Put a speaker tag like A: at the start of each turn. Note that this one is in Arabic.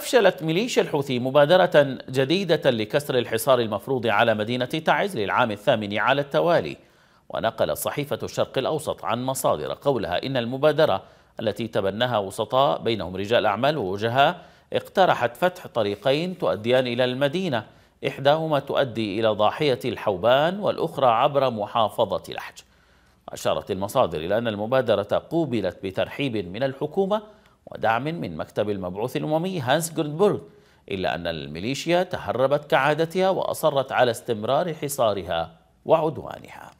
A: أفشلت ميليشيا الحوثي مبادرة جديدة لكسر الحصار المفروض على مدينة تعز للعام الثامن على التوالي ونقلت صحيفة الشرق الأوسط عن مصادر قولها إن المبادرة التي تبناها وسطاء بينهم رجال أعمال ووجهاء اقترحت فتح طريقين تؤديان إلى المدينة إحداهما تؤدي إلى ضاحية الحوبان والأخرى عبر محافظة لحج أشارت المصادر إلى أن المبادرة قوبلت بترحيب من الحكومة ودعم من مكتب المبعوث الأممي هانس جرينبرغ إلا أن الميليشيا تهربت كعادتها وأصرت على استمرار حصارها وعدوانها